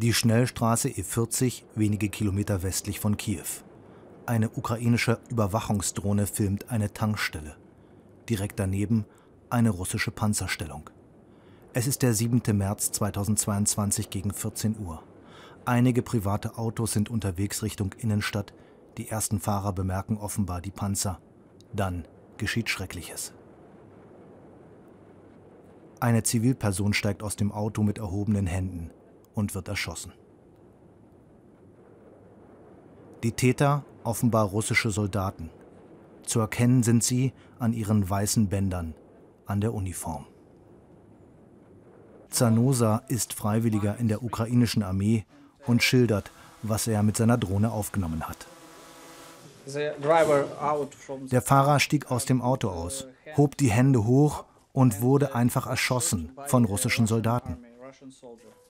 die Schnellstraße E40 wenige Kilometer westlich von Kiew. Eine ukrainische Überwachungsdrohne filmt eine Tankstelle. Direkt daneben eine russische Panzerstellung. Es ist der 7. März 2022 gegen 14 Uhr. Einige private Autos sind unterwegs Richtung Innenstadt. Die ersten Fahrer bemerken offenbar die Panzer. Dann geschieht Schreckliches. Eine Zivilperson steigt aus dem Auto mit erhobenen Händen und wird erschossen. Die Täter offenbar russische Soldaten. Zu erkennen sind sie an ihren weißen Bändern, an der Uniform. Zanosa ist Freiwilliger in der ukrainischen Armee und schildert, was er mit seiner Drohne aufgenommen hat. Der Fahrer stieg aus dem Auto aus, hob die Hände hoch und wurde einfach erschossen von russischen Soldaten.